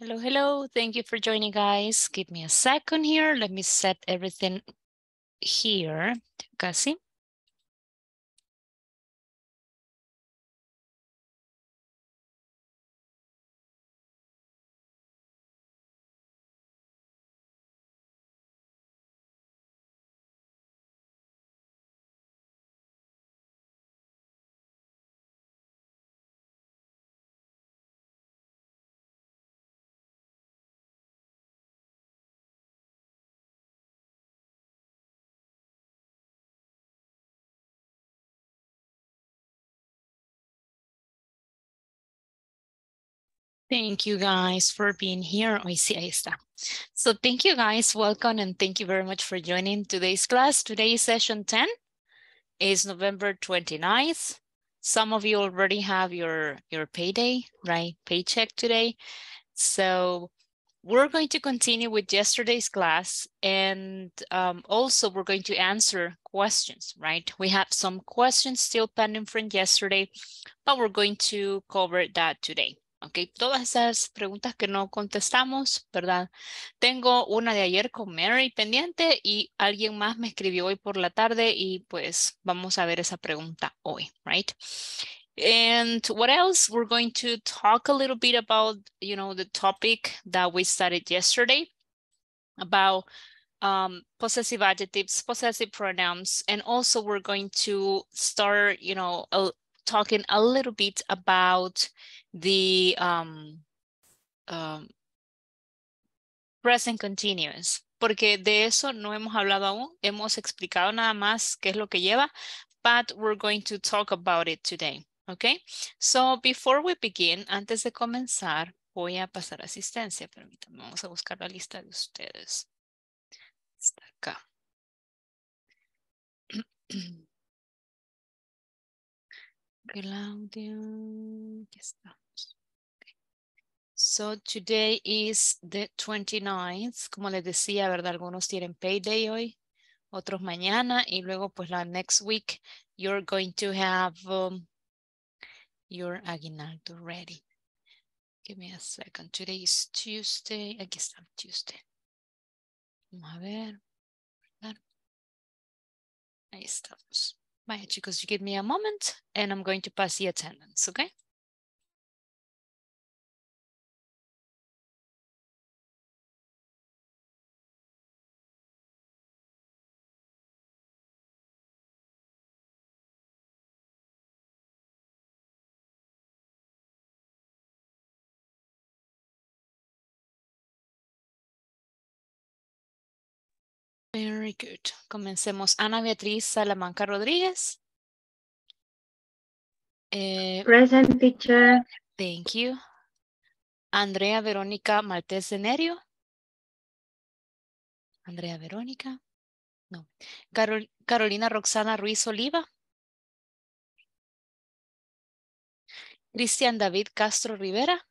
Hello, hello. Thank you for joining, guys. Give me a second here. Let me set everything here. Cassie. Thank you guys for being here. Hoy sí, ahí está. So thank you guys, welcome, and thank you very much for joining today's class. Today's session 10 is November 29th. Some of you already have your, your payday, right? Paycheck today. So we're going to continue with yesterday's class and um, also we're going to answer questions, right? We have some questions still pending from yesterday, but we're going to cover that today. Ok, todas esas preguntas que no contestamos, ¿verdad? Tengo una de ayer con Mary pendiente y alguien más me escribió hoy por la tarde y pues vamos a ver esa pregunta hoy, right? And what else? We're going to talk a little bit about, you know, the topic that we started yesterday about um, possessive adjectives, possessive pronouns, and also we're going to start, you know, talking a little bit about the um, um, present continuous, porque de eso no hemos hablado aún, hemos explicado nada más qué es lo que lleva, but we're going to talk about it today, okay? So before we begin, antes de comenzar, voy a pasar asistencia, permítanme, vamos a buscar la lista de ustedes. Está acá. aquí estamos. So today is the 29th. Como les decía, ¿verdad? Algunos tienen payday hoy, otros mañana y luego pues la next week you're going to have um, your aguinaldo ready. Give me a second. Today is Tuesday. Aquí está, Tuesday. Vamos a ver. Ahí estamos. Mahechi, you give me a moment and I'm going to pass the attendance, okay? Very good. Comencemos. Ana Beatriz Salamanca Rodríguez. Eh, Present teacher. Thank you. Andrea Verónica Maltés Nerio. Andrea Verónica. No. Carolina Roxana Ruiz Oliva. Cristian David Castro Rivera.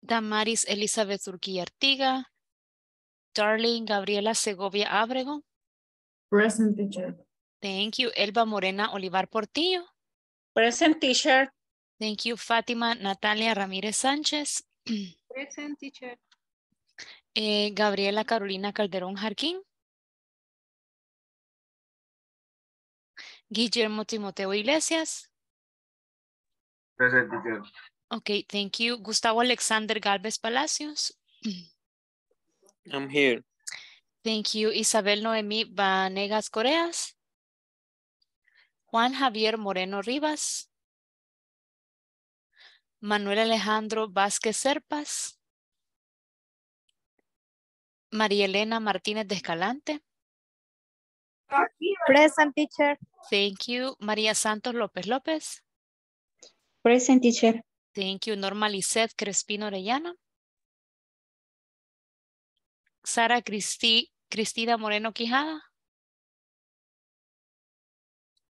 Damaris Elizabeth Urquilla Artiga. Darling Gabriela Segovia Abrego. Present teacher. Thank you. Elba Morena Olivar Portillo. Present teacher. Thank you. Fátima Natalia Ramírez Sánchez. Present teacher. Eh, Gabriela Carolina Calderón Jarquín. Guillermo Timoteo Iglesias. Present teacher. Okay, thank you. Gustavo Alexander Galvez Palacios. I'm here. Thank you, Isabel Noemí Vanegas Coreas. Juan Javier Moreno Rivas. Manuel Alejandro Vázquez Serpas. María Elena Martínez de Escalante. Present teacher. Thank you. María Santos López López. Present teacher. Thank you. Norma Lizeth Crespino Orellana. Sara Cristina Moreno Quijada.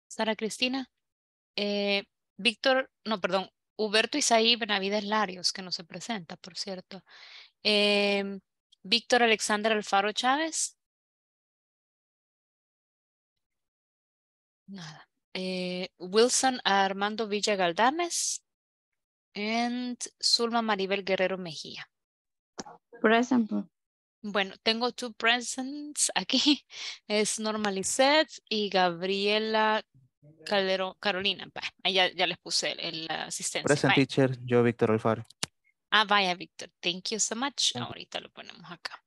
Sara Cristina. Eh, Víctor, no, perdón, Huberto Isaí Benavides Larios, que no se presenta, por cierto. Em, Víctor Alexander Alfaro Chávez. Nada. Eh, Wilson Armando Villa Galdames. y Zulma Maribel Guerrero Mejía. por ejemplo pues. Bueno, tengo two presents aquí. Es Norma y Gabriela Caldero Carolina. ya, les puse el asistencia. Present teacher, yo Víctor Alfaro. Ah, vaya, Víctor. Thank you so much. Ahorita lo ponemos acá.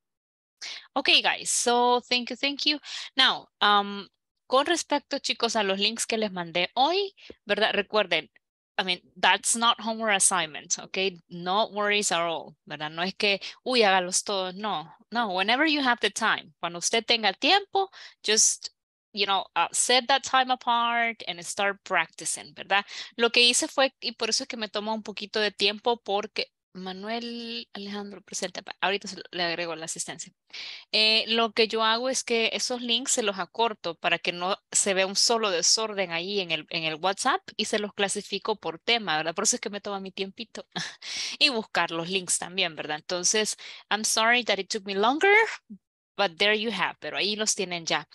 Ok, guys. So, thank you, thank you. Now, um, con respecto, chicos, a los links que les mandé hoy, ¿verdad? Recuerden, I mean, that's not homework assignment, okay? No worries at all, ¿verdad? No es que, uy, hágalos todos, no. No, whenever you have the time. Cuando usted tenga tiempo, just you know, uh, set that time apart and start practicing, ¿verdad? Lo que hice fue, y por eso es que me tomó un poquito de tiempo, porque Manuel Alejandro presenta, Ahorita le agrego la asistencia. Eh, lo que yo hago es que esos links se los acorto para que no se vea un solo desorden ahí en el, en el WhatsApp y se los clasifico por tema, ¿verdad? Por eso es que me toma mi tiempito y buscar los links también, ¿verdad? Entonces, I'm sorry that it took me longer, but there you have, pero ahí los tienen ya.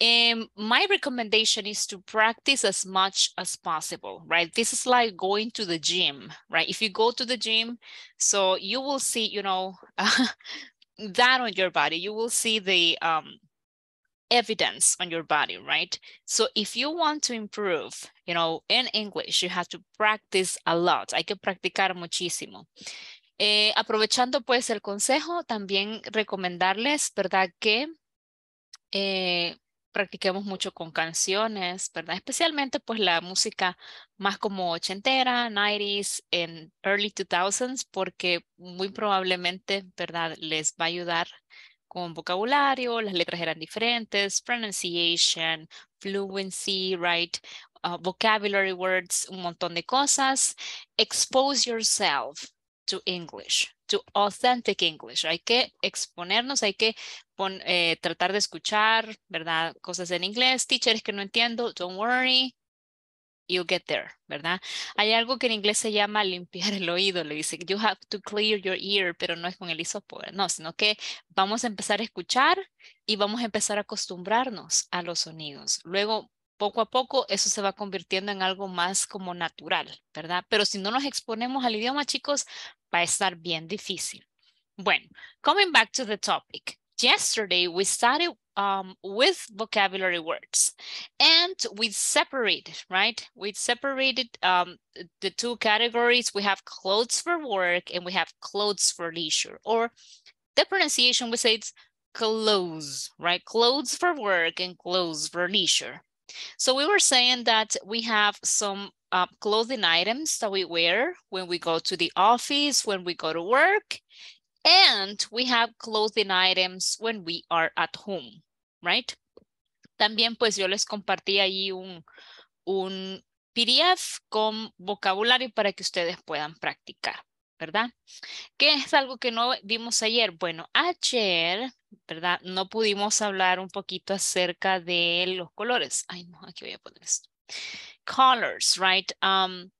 And my recommendation is to practice as much as possible, right? This is like going to the gym, right? If you go to the gym, so you will see, you know, that on your body, you will see the um, evidence on your body, right? So if you want to improve, you know, in English, you have to practice a lot. Hay que practicar muchísimo. Eh, aprovechando pues el consejo, también recomendarles, ¿verdad? Que eh, practiquemos mucho con canciones, ¿verdad? Especialmente pues la música más como ochentera, 90s, en early 2000s, porque muy probablemente, ¿verdad? Les va a ayudar con vocabulario, las letras eran diferentes, pronunciation, fluency, right? Uh, vocabulary words, un montón de cosas. Expose yourself to English, to authentic English. Hay que exponernos, hay que eh, tratar de escuchar, ¿verdad? Cosas en inglés. Teachers que no entiendo. Don't worry. You'll get there, ¿verdad? Hay algo que en inglés se llama limpiar el oído. Le dice, you have to clear your ear, pero no es con el hisopo, no, sino que vamos a empezar a escuchar y vamos a empezar a acostumbrarnos a los sonidos. Luego poco a poco eso se va convirtiendo en algo más como natural, ¿verdad? Pero si no nos exponemos al idioma, chicos, va a estar bien difícil. Bueno, coming back to the topic. Yesterday we started um, with vocabulary words and we separated, right? We separated um, the two categories. We have clothes for work and we have clothes for leisure or the pronunciation we say it's clothes, right? Clothes for work and clothes for leisure. So we were saying that we have some uh, clothing items that we wear when we go to the office, when we go to work, and we have clothing items when we are at home, right? También pues yo les compartí ahí un, un PDF con vocabulario para que ustedes puedan practicar, ¿verdad? ¿Qué es algo que no vimos ayer? Bueno, ayer ¿verdad? No pudimos hablar un poquito acerca de los colores. Ay, no, aquí voy a poner esto. Colors, right? Um,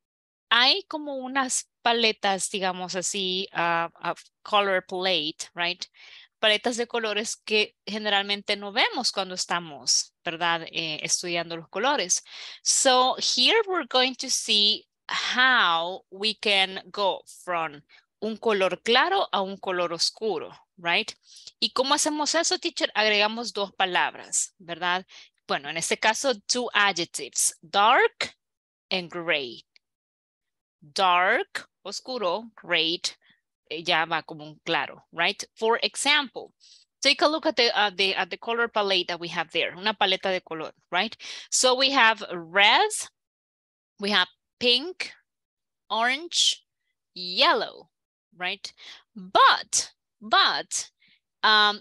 hay como unas paletas, digamos así, ah, ah, color plate, right? Paletas de colores que generalmente no vemos cuando estamos, ¿verdad? Eh, estudiando los colores. So here we're going to see how we can go from un color claro a un color oscuro, right? ¿Y cómo hacemos eso, teacher? Agregamos dos palabras, ¿verdad? Bueno, en este caso, two adjectives, dark and gray. Dark, oscuro, great, eh, ya va como un claro, right? For example, take a look at the, at the color palette that we have there, una paleta de color, right? So we have red, we have pink, orange, yellow, right? But, but um,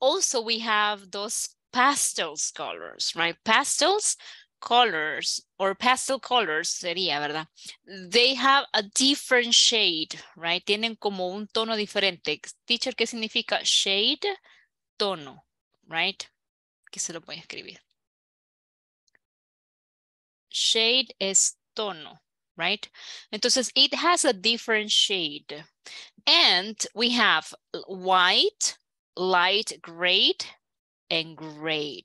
also we have those pastels colors, right? Pastels colors or pastel colors sería, ¿verdad? They have a different shade, right? Tienen como un tono diferente. Teacher, ¿qué significa shade? Tono, right? qué se lo voy a escribir. Shade es tono. right? Entonces, it has a different shade. And we have white, light gray, and gray.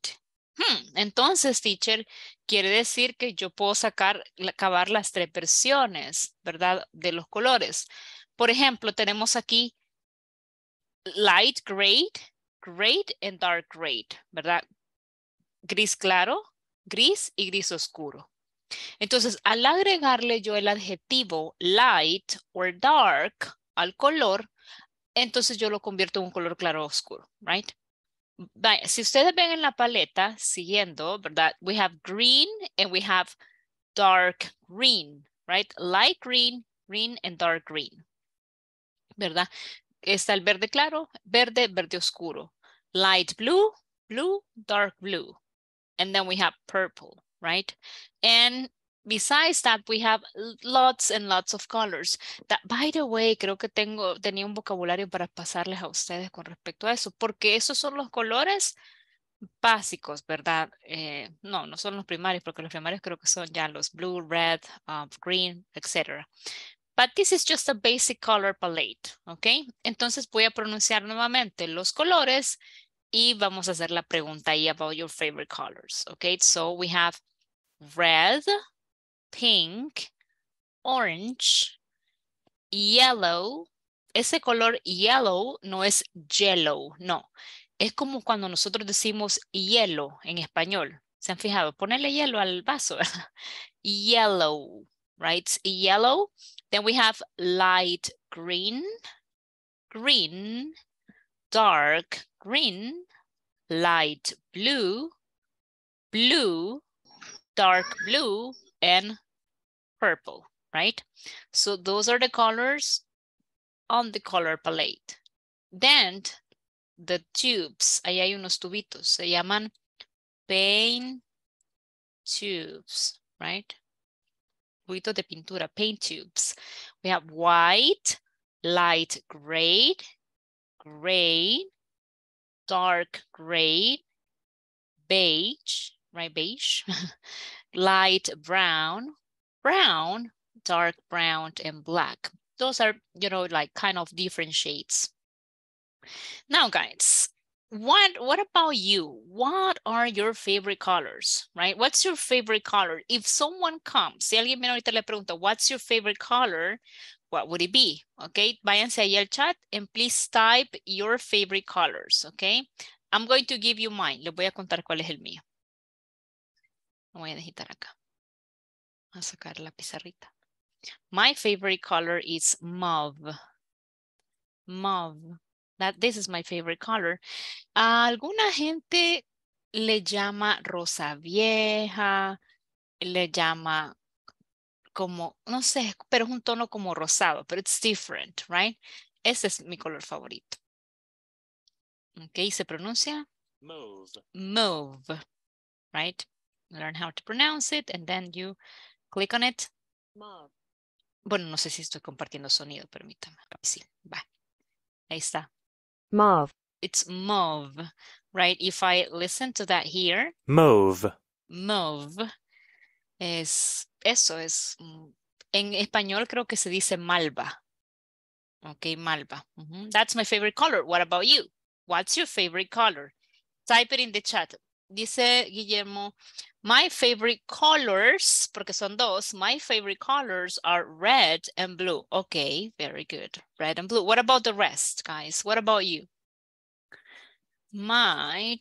Hmm, entonces, teacher, quiere decir que yo puedo sacar, acabar las tres versiones, ¿verdad? De los colores. Por ejemplo, tenemos aquí light gray, gray and dark gray, ¿verdad? Gris claro, gris y gris oscuro. Entonces, al agregarle yo el adjetivo light or dark al color, entonces yo lo convierto en un color claro oscuro, right? Si ustedes ven en la paleta, siguiendo, ¿verdad? We have green and we have dark green, right? Light green, green and dark green, ¿verdad? Está el verde claro, verde, verde oscuro. Light blue, blue, dark blue. And then we have purple right? And besides that, we have lots and lots of colors. That, by the way, creo que tengo, tenía un vocabulario para pasarles a ustedes con respecto a eso, porque esos son los colores básicos, ¿verdad? Eh, no, no son los primarios, porque los primarios creo que son ya los blue, red, um, green, etc. But this is just a basic color palette, ¿ok? Entonces voy a pronunciar nuevamente los colores y vamos a hacer la pregunta ahí about your favorite colors, ¿ok? So we have red, pink, orange, yellow. Ese color yellow no es yellow, no. Es como cuando nosotros decimos hielo en español. ¿Se han fijado? Ponerle hielo al vaso, Yellow, right? Yellow. Then we have light green, green, dark green, light blue, blue, dark blue, and purple, right? So those are the colors on the color palette. Then the tubes, ahí hay unos tubitos, se llaman paint tubes, right? Tubitos de pintura, paint tubes. We have white, light gray, gray, dark gray, beige, right? Beige, light brown, brown, dark brown, and black. Those are, you know, like kind of different shades. Now, guys, what what about you? What are your favorite colors, right? What's your favorite color? If someone comes, si alguien viene ahorita le pregunta, what's your favorite color? What would it be? Okay, váyanse ahí al chat and please type your favorite colors, okay? I'm going to give you mine. Le voy a contar cuál es el mío. voy a digitar acá. A sacar la pizarrita. My favorite color is mauve. Mauve. That, this is my favorite color. A alguna gente le llama rosa vieja, le llama como, no sé, pero es un tono como rosado, pero it's different, right? Ese es mi color favorito. Ok, ¿se pronuncia? Move. Mauve, right? learn how to pronounce it, and then you click on it. Mug. Bueno, no sé si estoy compartiendo sonido, permítame. Sí, va. Ahí está. Mauve. It's mauve, right? If I listen to that here. Mauve. Mauve. Es, eso es, mm, en español creo que se dice malva. Okay, malva. Mm -hmm. That's my favorite color. What about you? What's your favorite color? Type it in the chat. Dice Guillermo, my favorite colors, porque son dos, my favorite colors are red and blue. Okay, very good. Red and blue. What about the rest, guys? What about you? My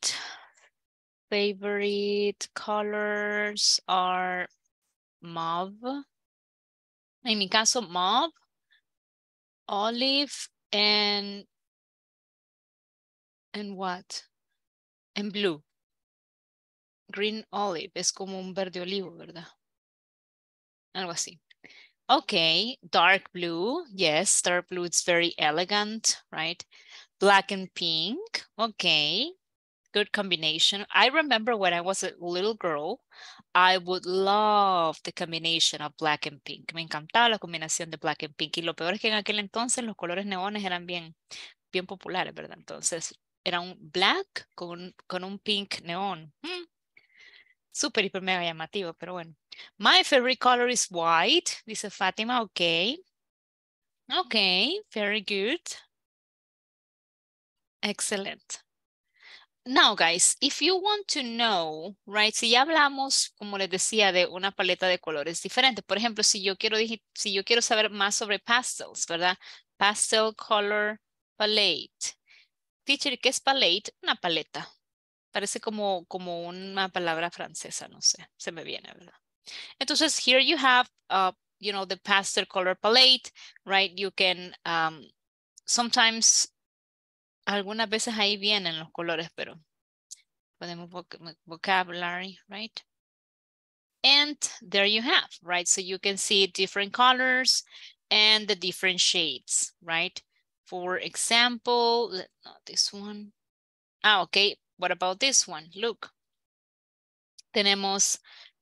favorite colors are mauve. En mi caso, mauve, olive, and and what? And blue. green olive, es como un verde olivo, ¿verdad? Algo así. Okay, dark blue, yes, dark blue, is very elegant, right? Black and pink, okay, good combination. I remember when I was a little girl, I would love the combination of black and pink. Me encantaba la combinación de black and pink. Y lo peor es que en aquel entonces los colores neones eran bien, bien populares, ¿verdad? Entonces era un black con, con un pink neón. Hmm súper hiper mega llamativo, pero bueno. My favorite color is white, dice Fátima, ok. Ok, very good. Excellent. Now, guys, if you want to know, right, si ya hablamos, como les decía, de una paleta de colores diferentes, por ejemplo, si yo quiero, si yo quiero saber más sobre pastels, ¿verdad? Pastel color palette. Teacher, ¿qué es palette? Una paleta, Parece como, como una palabra francesa, no sé, se me viene, ¿verdad? Entonces, here you have, uh, you know, the pastel color palette, right? You can um, sometimes, algunas veces ahí vienen los colores, pero podemos vocabulary, right? And there you have, right? So you can see different colors and the different shades, right? For example, not this one. Ah, okay, What about this one? Look, tenemos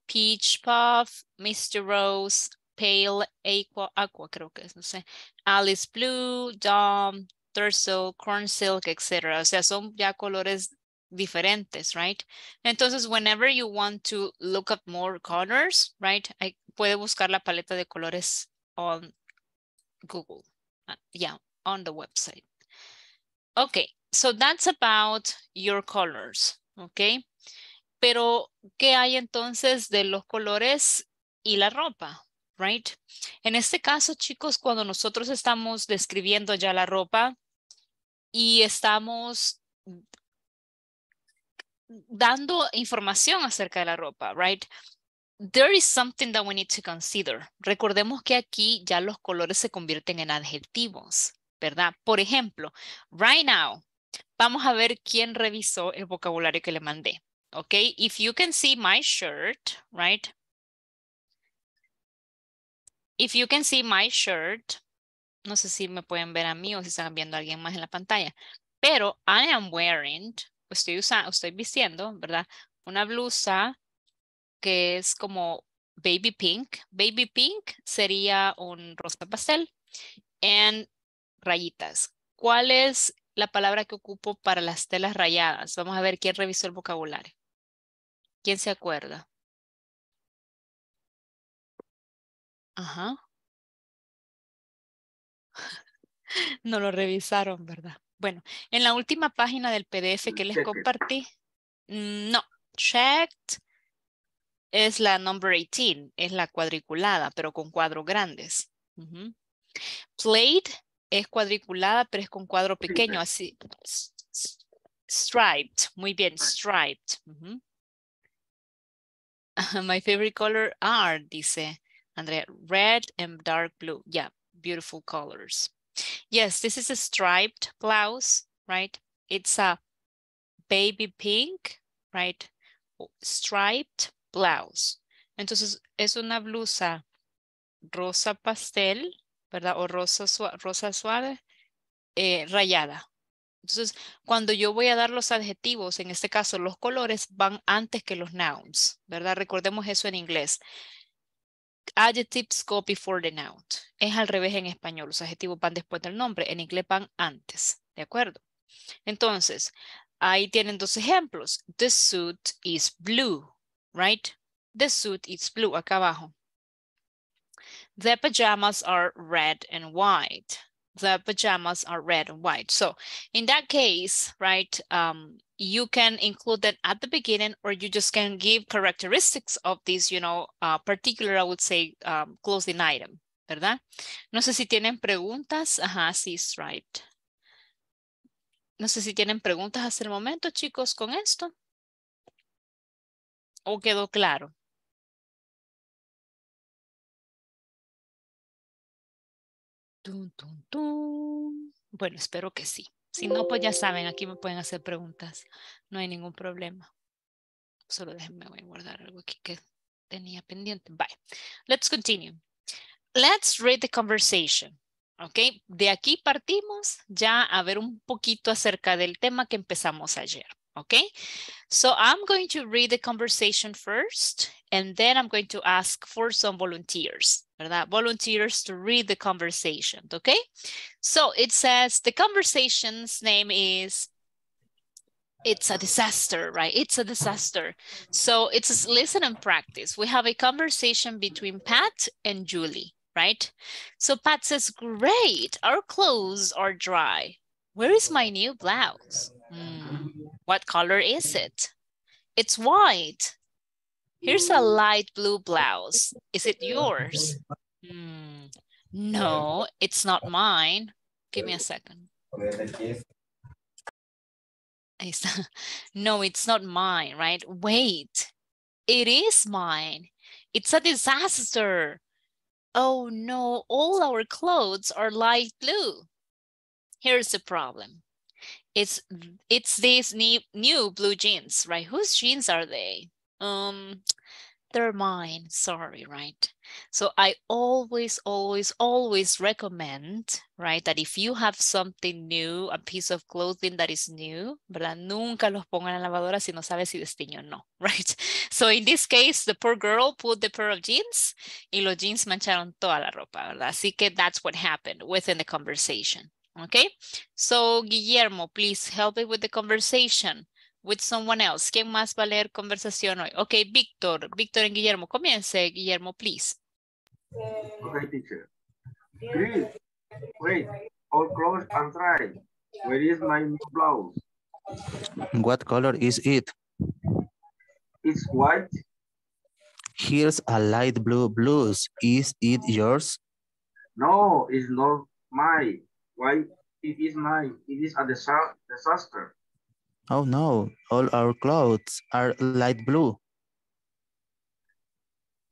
Peach Puff, Mr. Rose, Pale Aqua, Aqua creo que es, no sé, Alice Blue, Dom, torso, Corn Silk, etc. O sea, son ya colores diferentes, right? Entonces, whenever you want to look up more colors, right, I, puede buscar la paleta de colores on Google. Uh, yeah, on the website. Okay, so that's about your colors, okay, Pero, ¿qué hay entonces de los colores y la ropa? Right? En este caso, chicos, cuando nosotros estamos describiendo ya la ropa y estamos dando información acerca de la ropa, right? There is something that we need to consider. Recordemos que aquí ya los colores se convierten en adjetivos, ¿verdad? Por ejemplo, right now, vamos a ver quién revisó el vocabulario que le mandé. Ok, if you can see my shirt, right? If you can see my shirt, no sé si me pueden ver a mí o si están viendo a alguien más en la pantalla, pero I am wearing, estoy, usando, estoy vistiendo, ¿verdad? Una blusa que es como baby pink. Baby pink sería un rosa pastel and rayitas. ¿Cuál es la palabra que ocupo para las telas rayadas. Vamos a ver quién revisó el vocabulario. ¿Quién se acuerda? Ajá. No lo revisaron, ¿verdad? Bueno, en la última página del PDF mm, que les compartí, mm, no, checked es la number 18, es la cuadriculada, pero con cuadros grandes. Plate es cuadriculada, pero es con cuadro pequeño, así. Striped, muy bien, striped. My favorite color are, dice Andrea, red and dark blue. Yeah, beautiful colors. Yes, this is a striped blouse, right? It's a baby pink, right? Striped blouse. Entonces, es una blusa rosa pastel, ¿verdad? O rosa, rosa suave, eh, rayada. Entonces, cuando yo voy a dar los adjetivos, en este caso los colores, van antes que los nouns, ¿verdad? Recordemos eso en inglés. Adjectives go before the noun. Es al revés en español. Los adjetivos van después del nombre. En inglés van antes. ¿De acuerdo? Entonces, ahí tienen dos ejemplos. The suit is blue, right? The suit is blue, acá abajo. The pajamas are red and white. The pajamas are red and white. So in that case, right, um, you can include that at the beginning or you just can give characteristics of this, you know, uh, particular, I would say, um, clothing item, ¿verdad? No sé si tienen preguntas. Ajá, sí, right. No sé si tienen preguntas hasta el momento, chicos, con esto. ¿O quedó claro? Bueno, espero que sí. Si no, pues ya saben, aquí me pueden hacer preguntas. No hay ningún problema. Solo déjenme voy a guardar algo aquí que tenía pendiente. Bye. Let's continue. Let's read the conversation. Ok, de aquí partimos ya a ver un poquito acerca del tema que empezamos ayer. okay? So I'm going to read the conversation first, and then I'm going to ask for some volunteers, ¿verdad? Volunteers to read the conversation, okay? So it says the conversation's name is it's a disaster, right? It's a disaster. So it's listen and practice. We have a conversation between Pat and Julie, right? So Pat says, great, our clothes are dry. Where is my new blouse? Mm what color is it? It's white. Here's a light blue blouse. Is it yours? Hmm. No, it's not mine. Give me a second. no, it's not mine, right? Wait, it is mine. It's a disaster. Oh no, all our clothes are light blue. Here's the problem it's it's these new, new blue jeans, right? Whose jeans are they? Um, they're mine. Sorry, right? So I always, always, always recommend, right, that if you have something new, a piece of clothing that is new, ¿verdad? Nunca los pongan en la lavadora si no sabes si destiño o no, right? So in this case, the poor girl put the pair of jeans y los jeans mancharon toda la ropa, ¿verdad? Así que that's what happened within the conversation. Okay, so Guillermo, please help me with the conversation with someone else. ¿Quién más va a leer conversación hoy? Okay, Víctor, Víctor and Guillermo, comience, Guillermo, please. Okay, teacher. Chris, wait, all clothes and dry. Where is my new blouse? What color is it? It's white. Here's a light blue blouse. Is it yours? No, it's not mine. Why it is mine? It is a disaster. Oh no, all our clothes are light blue.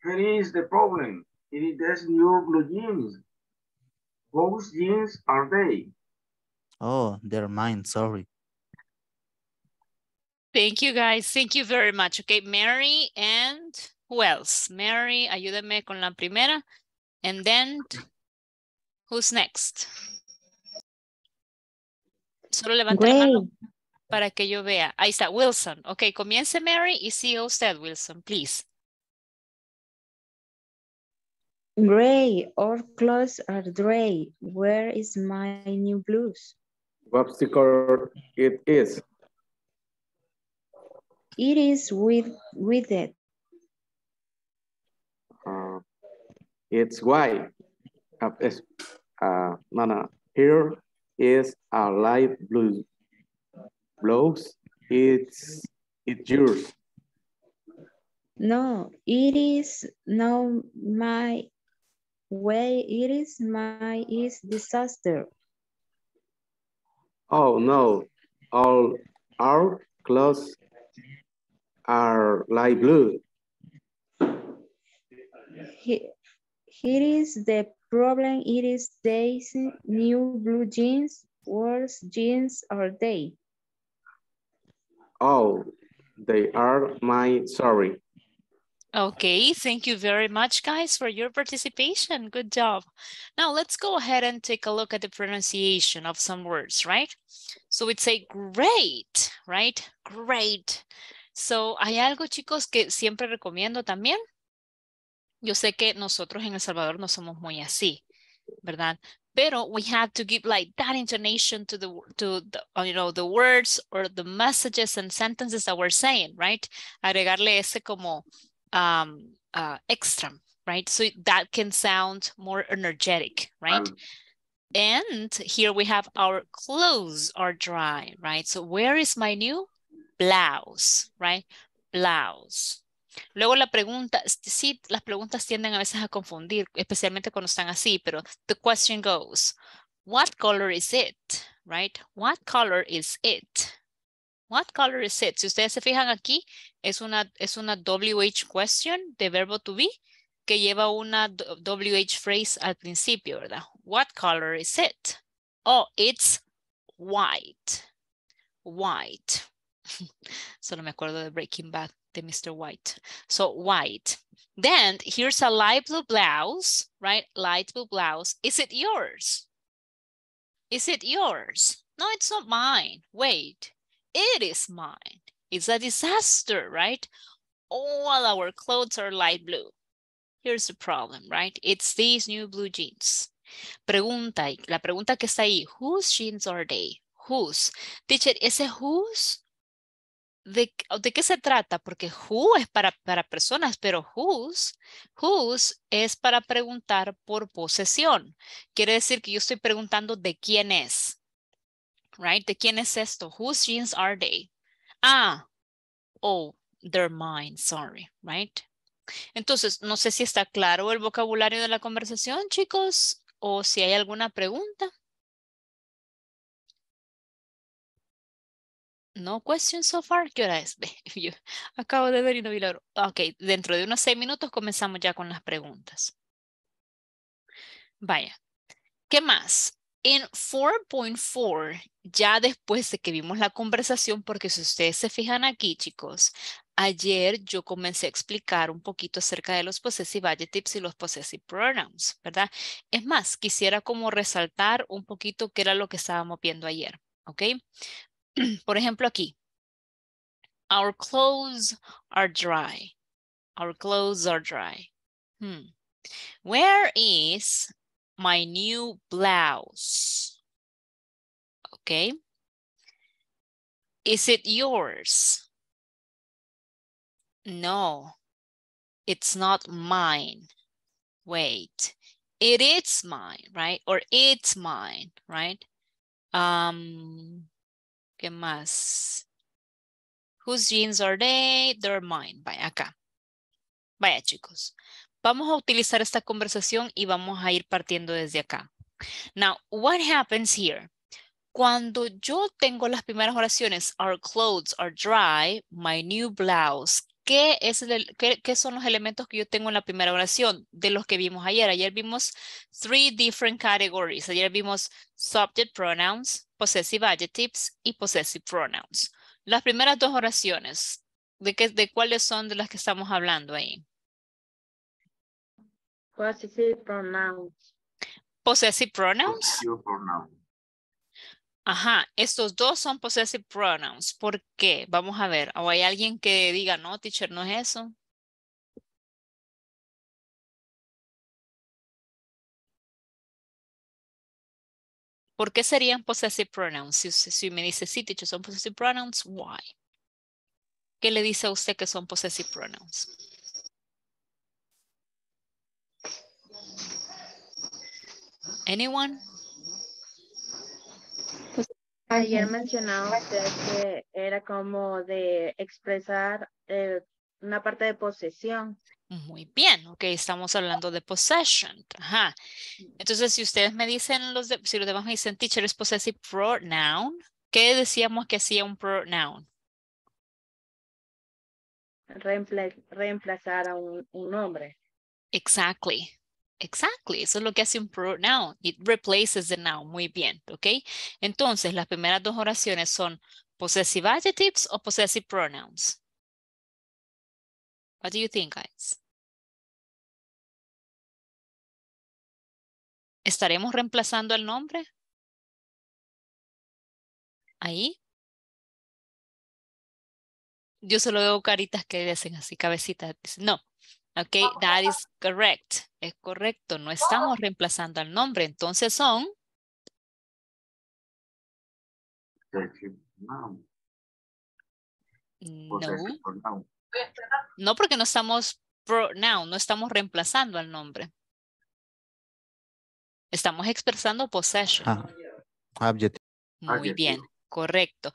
Here is the problem. It is new blue jeans. Whose jeans are they? Oh, they're mine, sorry. Thank you guys, thank you very much. Okay, Mary and who else? Mary, ayúdame con la primera. And then, who's next? Solo levanta la mano para que yo vea. Ahí está, Wilson. Ok, comience Mary y siga usted, Wilson, please. Gray, all clothes are gray. Where is my new blues? color it is. It is with, with it. Uh, it's white. Uh, uh, no, no, here is a light blue. Blouse, it's, it's yours. No, it is no my way. It is my is disaster. Oh no, all our clothes are light blue. Here, here is the problem it is these new blue jeans, worse jeans are they? Oh, they are my sorry. Okay, thank you very much, guys, for your participation. Good job. Now let's go ahead and take a look at the pronunciation of some words, right? So it's a great, right? Great. So hay algo, chicos, que siempre recomiendo también Yo sé que nosotros en El Salvador no somos muy así, ¿verdad? Pero we have to give like that intonation to the to the, you know the words or the messages and sentences that we're saying, right? Agregarle ese como um, uh, extra, right? So that can sound more energetic, right? Um, and here we have our clothes are dry, right? So where is my new blouse, right? Blouse. Luego la pregunta, sí, las preguntas tienden a veces a confundir, especialmente cuando están así, pero the question goes, what color is it? Right? What color is it? What color is it? Si ustedes se fijan aquí, es una, es una WH question de verbo to be que lleva una WH phrase al principio, ¿verdad? What color is it? Oh, it's white. White. Solo me acuerdo de Breaking Bad. the Mr. White. So white. Then here's a light blue blouse, right? Light blue blouse. Is it yours? Is it yours? No, it's not mine. Wait, it is mine. It's a disaster, right? All our clothes are light blue. Here's the problem, right? It's these new blue jeans. Pregunta, la pregunta que está ahí, whose jeans are they? Whose? Teacher, ese whose de, qué se trata, porque who es para, personas, pero whose, whose es para preguntar por posesión. Quiere decir que yo estoy preguntando de quién es, right? ¿De quién es esto? Whose jeans are they? Ah, oh, they're mine, sorry, right? Entonces, no sé si está claro el vocabulario de la conversación, chicos, o si hay alguna pregunta. No questions so far. ¿Qué hora es? acabo de ver y no ah, Ok, dentro de unos seis minutos comenzamos ya con las preguntas. Vaya. ¿Qué más? En 4.4, ya después de que vimos la conversación, porque si ustedes se fijan aquí, chicos, ayer yo comencé a explicar un poquito acerca de los possessive adjectives y los possessive pronouns, ¿verdad? Es más, quisiera como resaltar un poquito qué era lo que estábamos viendo ayer, ¿ok? Por ejemplo, aquí. Our clothes are dry. Our clothes are dry. Hmm. Where is my new blouse? Okay. Is it yours? No, it's not mine. Wait, it is mine, right? Or it's mine, right? Um, ¿Qué más? Whose jeans are they? They're mine. Vaya, acá. Vaya, chicos. Vamos a utilizar esta conversación y vamos a ir partiendo desde acá. Now, what happens here? Cuando yo tengo las primeras oraciones, our clothes are dry, my new blouse. ¿Qué, es el, son los elementos que yo tengo en la primera oración de los que vimos ayer? Ayer vimos three different categories. Ayer vimos subject pronouns, possessive adjectives y possessive pronouns. Las primeras dos oraciones, ¿de, qué, de cuáles son de las que estamos hablando ahí? Possessive pronouns. Possessive pronouns. Possessive pronouns. Ajá, estos dos son possessive pronouns. ¿Por qué? Vamos a ver. ¿O hay alguien que diga, no, teacher, no es eso? ¿Por qué serían possessive pronouns? Si, si me dice, sí, son possessive pronouns, why? ¿Qué le dice a usted que son possessive pronouns? Anyone? Pues, ayer mencionaba que era como de expresar eh, una parte de posesión. Muy bien, ok, estamos hablando de possession. Ajá. Entonces, si ustedes me dicen, los si los demás me dicen, teacher, es possessive pronoun, ¿qué decíamos que hacía un pronoun? reemplazar a un, un, nombre. Exactly, exactly, eso es lo que hace un pronoun. It replaces the noun, muy bien, ok. Entonces, las primeras dos oraciones son possessive adjectives o possessive pronouns. What do you think, guys? ¿Estaremos reemplazando el nombre? Ahí. Yo solo veo caritas que dicen así, cabecitas. No. Ok, that is correct. Es correcto. No estamos reemplazando el nombre. Entonces son. Pues, no. Pues, no, porque no estamos pronoun, no estamos reemplazando al nombre. Estamos expresando possession. Muy bien, correcto.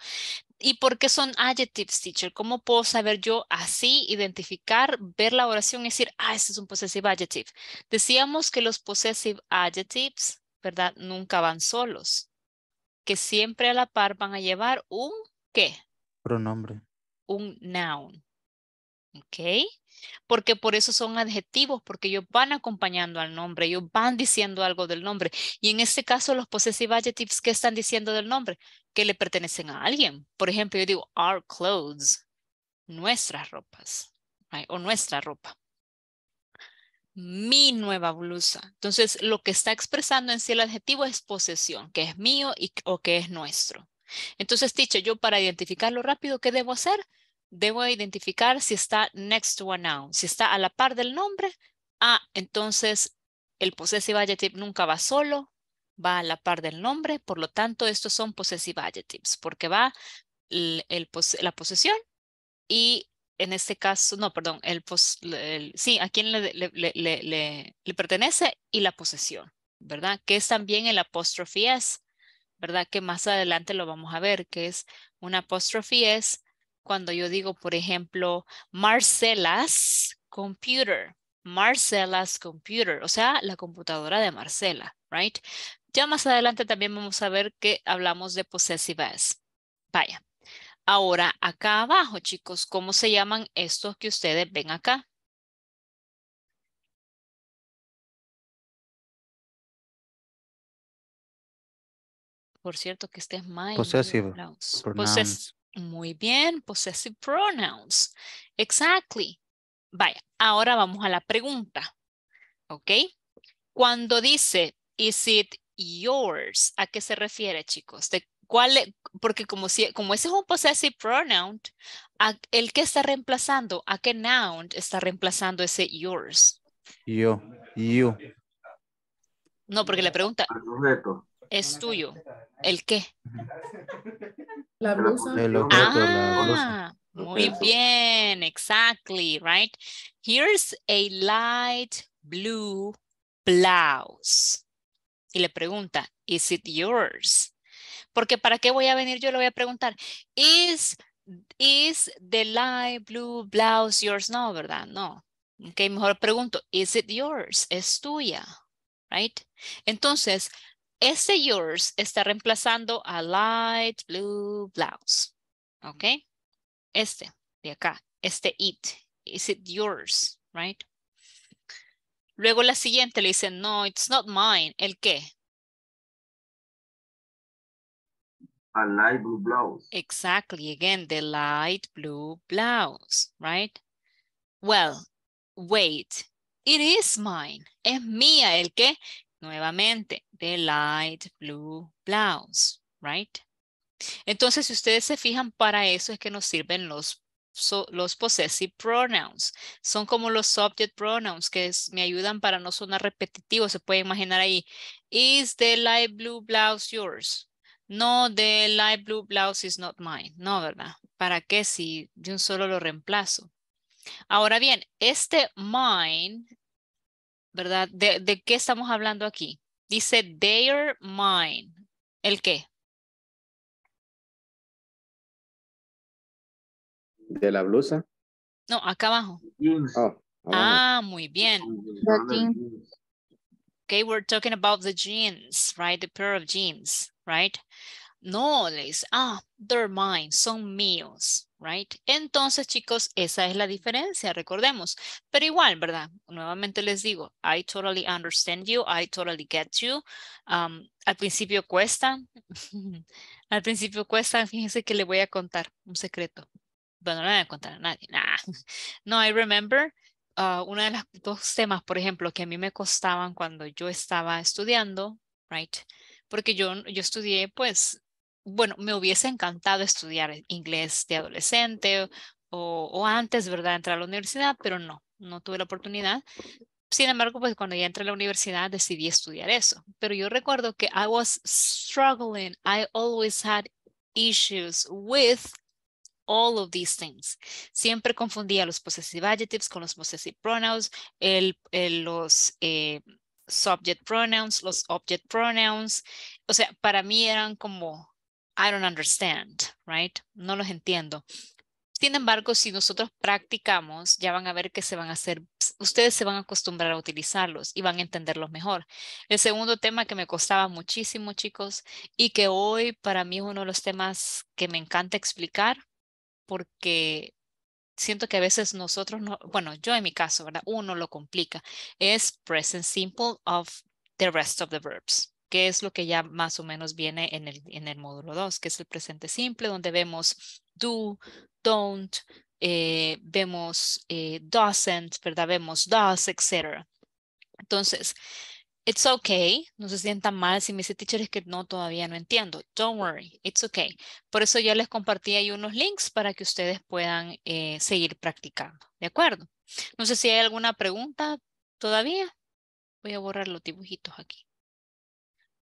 ¿Y por qué son adjectives, teacher? ¿Cómo puedo saber yo así identificar, ver la oración y decir, ah, este es un possessive adjective? Decíamos que los possessive adjectives, ¿verdad? Nunca van solos. Que siempre a la par van a llevar un, ¿qué? Pronombre. Un noun. ¿Ok? Porque por eso son adjetivos, porque ellos van acompañando al nombre, ellos van diciendo algo del nombre. Y en este caso, los possessive adjectives, ¿qué están diciendo del nombre? Que le pertenecen a alguien. Por ejemplo, yo digo our clothes, nuestras ropas, o nuestra ropa. Mi nueva blusa. Entonces, lo que está expresando en sí el adjetivo es posesión, que es mío o que es nuestro. Entonces, teacher, yo para identificarlo rápido, ¿qué debo hacer? debo identificar si está next to a noun. Si está a la par del nombre, ah, entonces el possessive adjective nunca va solo, va a la par del nombre, por lo tanto estos son possessive adjectives, porque va la posesión y en este caso, no, perdón, el, sí, a quién le, pertenece y la posesión, ¿verdad? Que es también el apóstrofe es, ¿verdad? Que más adelante lo vamos a ver, que es una apóstrofe es cuando yo digo, por ejemplo, Marcela's computer, Marcela's computer, o sea, la computadora de Marcela, right? Ya más adelante también vamos a ver que hablamos de possessives. Vaya. Ahora, acá abajo, chicos, ¿cómo se llaman estos que ustedes ven acá? Por cierto, que este es my. Possessive. Muy bien, possessive pronouns. Exactly. Vaya, ahora vamos a la pregunta. ¿Ok? Cuando dice, is it yours? ¿A qué se refiere, chicos? ¿De cuál, e-, porque como, si, como ese es un possessive pronoun, ¿el que está reemplazando? ¿A qué noun está reemplazando ese yours? Yo, you. No, porque la pregunta es tuyo. ¿El qué? La blusa. ah, Muy bien, exactly, right? Here's a light blue blouse. Y le pregunta, is it yours? Porque para qué voy a venir yo le voy a preguntar, is, is the light blue blouse yours? No, ¿verdad? No. Ok, mejor pregunto, is it yours? Es tuya, right? Entonces, este yours está reemplazando a light blue blouse. ¿Ok? Este de acá, este it. Is it yours? Right? Luego la siguiente le dice, no, it's not mine. ¿El qué? A light blue blouse. Exactly. Again, the light blue blouse, right? Well, wait. It is mine. Es mía. ¿El qué? Nuevamente, the light blue blouse, right? Entonces, si ustedes se fijan, para eso es que nos sirven los, los possessive pronouns. Son como los subject pronouns que me ayudan para no sonar repetitivo. Se puede imaginar ahí, is the light blue blouse yours? No, the light blue blouse is not mine. No, ¿verdad? ¿Para qué si de un solo lo reemplazo? Ahora bien, este mine ¿verdad? ¿De, qué estamos hablando aquí? Dice their mine. ¿El qué? ¿De la blusa? No, acá abajo. Oh, ah, muy bien. Ah, okay, we're talking about the jeans, right? The pair of jeans, right? No, les, ah, they're mine, son míos. Entonces, chicos, esa es la diferencia, recordemos. Pero igual, ¿verdad? Nuevamente les digo, I totally understand you, I totally get you. Um, al principio cuesta, al principio cuesta, fíjense que le voy a contar un secreto. Bueno, no le voy a contar a nadie, nada. No, I remember uh, uno de los dos temas, por ejemplo, que a mí me costaban cuando yo estaba estudiando, right? Porque yo, yo estudié, pues, bueno, me hubiese encantado estudiar e-, inglés de adolescente o, antes, ¿verdad? Entrar a la universidad, pero no, no tuve la oportunidad. Sin embargo, pues cuando ya entré a la universidad decidí estudiar eso. Pero yo recuerdo que I was struggling. I always had issues with all of these things. Siempre confundía los possessive adjectives con los possessive pronouns, el, los eh, subject pronouns, los object pronouns. O sea, para mí eran como I don't understand, right? No los entiendo. Sin embargo, si nosotros practicamos, ya van a ver que se van a hacer, ustedes se van a acostumbrar a utilizarlos y van a entenderlos mejor. El segundo tema que me costaba muchísimo, chicos, y que hoy para mí es uno de los temas que me encanta explicar, porque siento que a veces nosotros, no, bueno, yo en mi caso, ¿verdad? Uno lo complica, es present simple of the rest of the verbs. ¿Qué es lo que ya más o menos viene en el, en el módulo 2, que es el presente simple, donde vemos do, don't, eh, vemos eh, doesn't, ¿verdad? Vemos does, etc. Entonces, it's okay, no se sientan mal si me dice teacher es que no, todavía no entiendo. Don't worry, it's okay. Por eso ya les compartí ahí unos links para que ustedes puedan eh, seguir practicando, ¿de acuerdo? No sé si hay alguna pregunta todavía. Voy a borrar los dibujitos aquí.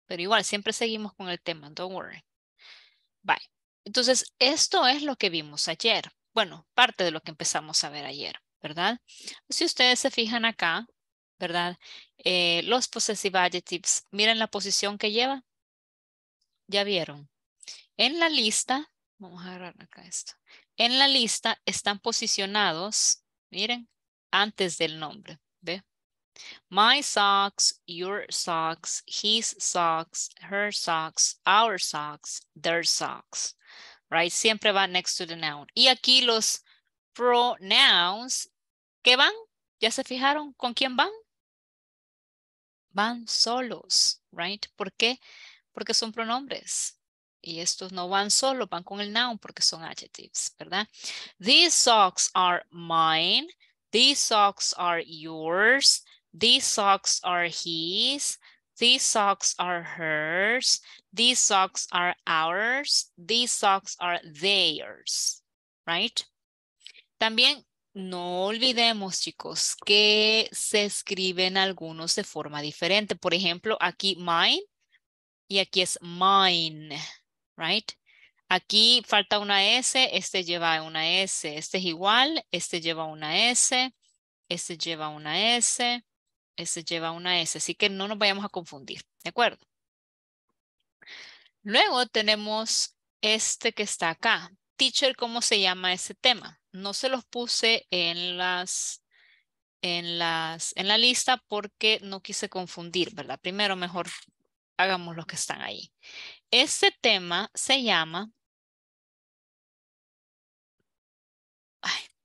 Pero igual, siempre seguimos con el tema, don't worry. Bye. Entonces, esto es lo que vimos ayer. Bueno, parte de lo que empezamos a ver ayer, ¿verdad? Si ustedes se fijan acá, ¿verdad? Eh, los possessive adjectives, miren la posición que lleva. Ya vieron. En la lista, vamos a agarrar acá esto. En la lista están posicionados, miren, antes del nombre, ¿ve? My socks, your socks, his socks, her socks, our socks, their socks. Right? Siempre va next to the noun. Y aquí los pronouns, ¿qué van? ¿Ya se fijaron con quién van? Van solos, right? ¿Por qué? Porque son pronombres. Y estos no van solo, van con el noun porque son adjectives, ¿verdad? These socks are mine. These socks are yours. These socks are his. These socks are hers. These socks are ours. These socks are theirs, right? También no olvidemos, chicos, que se escriben algunos de forma diferente. Por ejemplo, aquí mine y aquí es mine, right? Aquí falta una S, este lleva una S, este es igual, este lleva una S, este lleva una S, ese lleva una S, así que no nos vayamos a confundir, ¿de acuerdo? Luego tenemos este que está acá. Teacher, ¿cómo se llama ese tema? No se los puse en las en las en la lista porque no quise confundir, ¿verdad? Primero mejor hagamos los que están ahí. Este tema se llama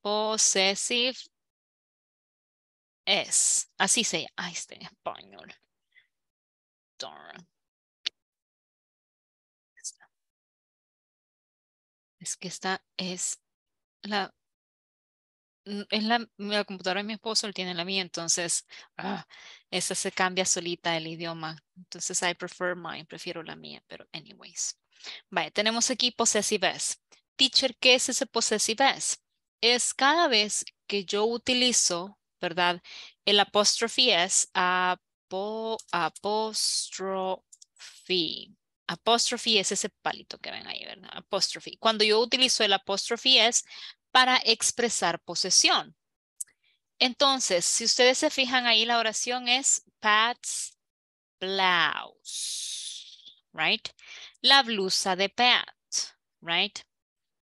Possessive es. Así se dice ah, este, en español. Es que esta es la es la, computadora de mi esposo, él tiene la mía, entonces ah, esa se cambia solita el idioma. Entonces I prefer mine, prefiero la mía, pero anyways. Vale, tenemos aquí possessives. Teacher, ¿qué es ese possessives? Es cada vez que yo utilizo ¿verdad? El apóstrofe es apo, apóstrofe. es ese palito que ven ahí, ¿verdad? Apóstrofe. Cuando yo utilizo el apóstrofe es para expresar posesión. Entonces, si ustedes se fijan ahí, la oración es Pat's blouse, right? La blusa de Pat, right?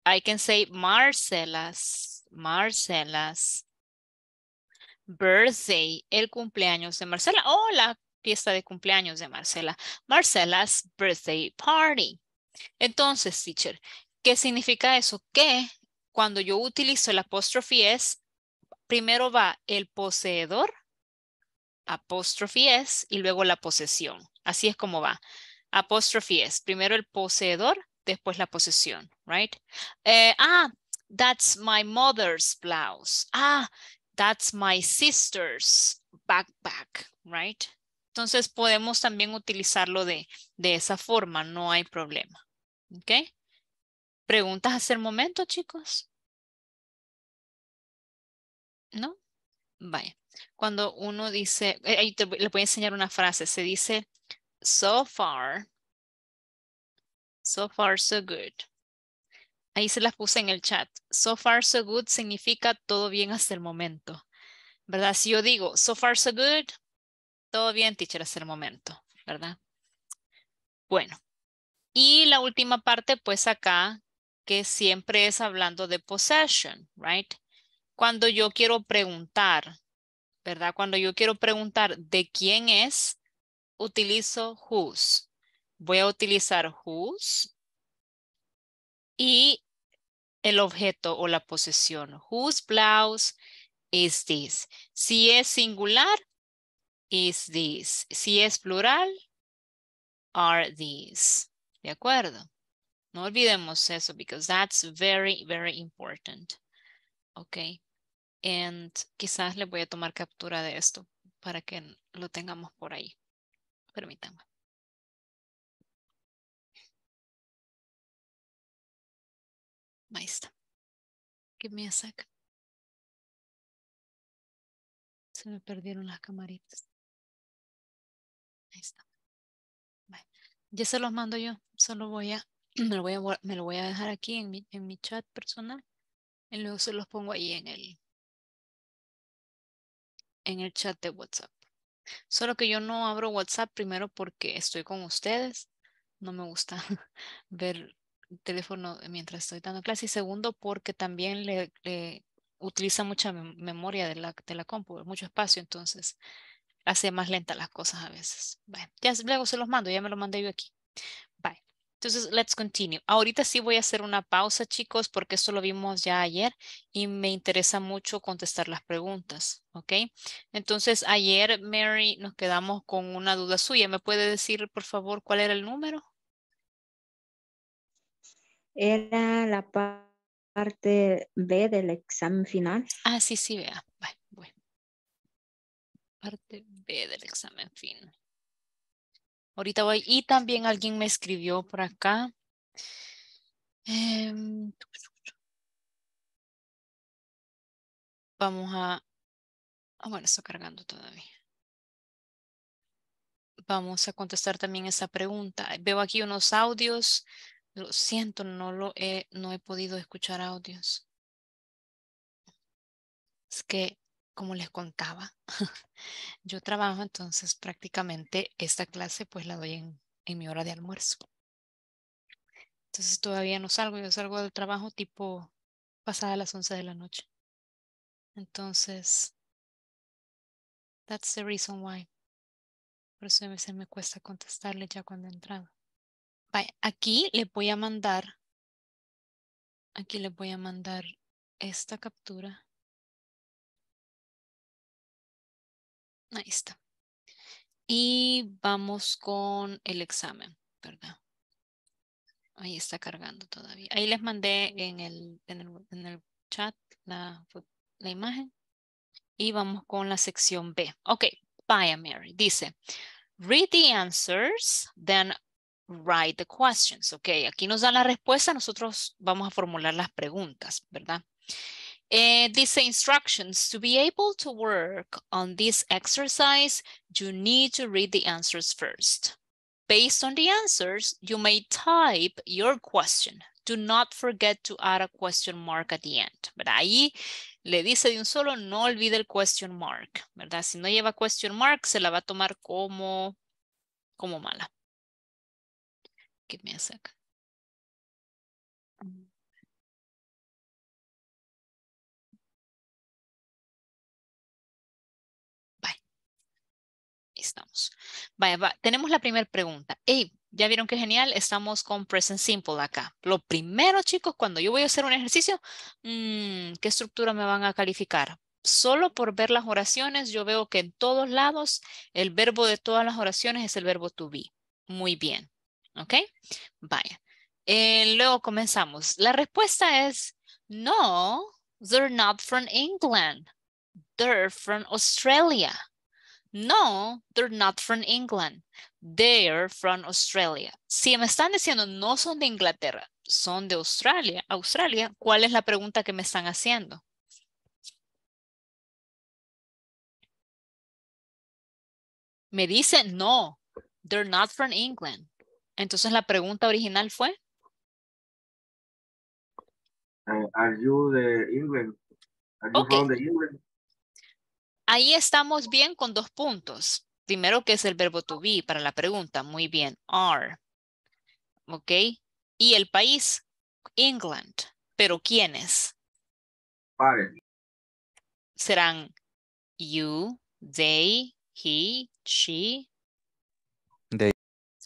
I can say Marcela's, Marcela's birthday, el cumpleaños de Marcela o la fiesta de cumpleaños de Marcela. Marcela's birthday party. Entonces, teacher, ¿qué significa eso? Que cuando yo utilizo el apóstrofe es, primero va el poseedor, apóstrofe es, y luego la posesión. Así es como va. Apóstrofe es, primero el poseedor, después la posesión, right? Eh, ah, that's my mother's blouse. Ah, That's my sister's backpack, right? Entonces podemos también utilizarlo de, de esa forma, no hay problema. ¿Ok? ¿Preguntas hace el momento, chicos? ¿No? Vaya. Cuando uno dice, eh, ahí te, le voy a enseñar una frase, se dice, so far, so far, so good. Ahí se las puse en el chat. So far, so good significa todo bien hasta el momento. ¿Verdad? Si yo digo, so far, so good, todo bien, teacher, hasta el momento. ¿Verdad? Bueno. Y la última parte, pues acá, que siempre es hablando de possession, right? Cuando yo quiero preguntar, ¿verdad? Cuando yo quiero preguntar de quién es, utilizo whose. Voy a utilizar whose. Y el objeto o la posesión. Whose blouse is this? Si es singular, is this. Si es plural, are these. ¿De acuerdo? No olvidemos eso because that's very, very important. Ok. And quizás le voy a tomar captura de esto para que lo tengamos por ahí. Permítanme. Ahí está. Give me a Se me perdieron las camaritas. Ahí está. Ya se los mando yo. Solo voy a me lo voy a, dejar aquí en mi, en mi chat personal. Y luego se los pongo ahí en el en el chat de WhatsApp. Solo que yo no abro WhatsApp primero porque estoy con ustedes. No me gusta ver teléfono mientras estoy dando clase. Y segundo, porque también le, utiliza mucha memoria de la, de la compu, mucho espacio, entonces hace más lenta las cosas a veces. Ya luego se los mando, ya me lo mandé yo aquí. Bye. Entonces, let's continue. Ahorita sí voy a hacer una pausa, chicos, porque esto lo vimos ya ayer y me interesa mucho contestar las preguntas, ¿ok? Entonces, ayer, Mary, nos quedamos con una duda suya. ¿Me puede decir, por favor, cuál era el número? Era la parte B del examen final. Ah, sí, sí, vea. bueno. Parte B del examen final. Ahorita voy. Y también alguien me escribió por acá. Em, vamos a... Ah, bueno, está cargando todavía. Vamos a contestar también esa pregunta. Veo aquí unos audios lo siento, no lo he, no he podido escuchar audios. Es que, como les contaba, yo trabajo, entonces prácticamente esta clase pues la doy en, mi hora de almuerzo. Entonces todavía no salgo, yo salgo del trabajo tipo pasada las 11 de la noche. Entonces, that's the reason why. Por eso a veces me cuesta contestarle ya cuando he entrado. Aquí le voy a mandar, aquí le voy a mandar esta captura. Ahí está. Y vamos con el examen, ¿verdad? Ahí está cargando todavía. Ahí les mandé en el, en el, chat la, imagen. Y vamos con la sección B. Ok, vaya Mary. Dice, read the answers, then write the questions. Ok, aquí nos dan la respuesta, nosotros vamos a formular las preguntas, ¿verdad? Eh, dice instructions, to be able to work on this exercise, you need to read the answers first. Based on the answers, you may type your question. Do not forget to add a question mark at the end. Ahí le dice de un solo, no olvide el question mark, ¿verdad? Si no lleva question mark, se la va a tomar como, como mala. Give me a sec. Mm. Bye. Estamos. Vaya, tenemos la primera pregunta. Hey, ya vieron qué genial, estamos con present simple acá. Lo primero, chicos, cuando yo voy a hacer un ejercicio, mm, ¿qué estructura me van a calificar? Solo por ver las oraciones, yo veo que en todos lados el verbo de todas las oraciones es el verbo to be. Muy bien. ¿Ok? Vaya. Eh, luego comenzamos. La respuesta es no, they're not from England. They're from Australia. No, they're not from England. They're from Australia. Si me están diciendo no son de Inglaterra, son de Australia, Australia, ¿cuál es la pregunta que me están haciendo? Me dice no, they're not from England. Entonces la pregunta original fue. Eh, are you the Ahí estamos bien con dos puntos. Primero que es el verbo to be para la pregunta. Muy bien. Are. Ok. Y el país. England. Pero ¿quiénes? Serán you, they, he, she,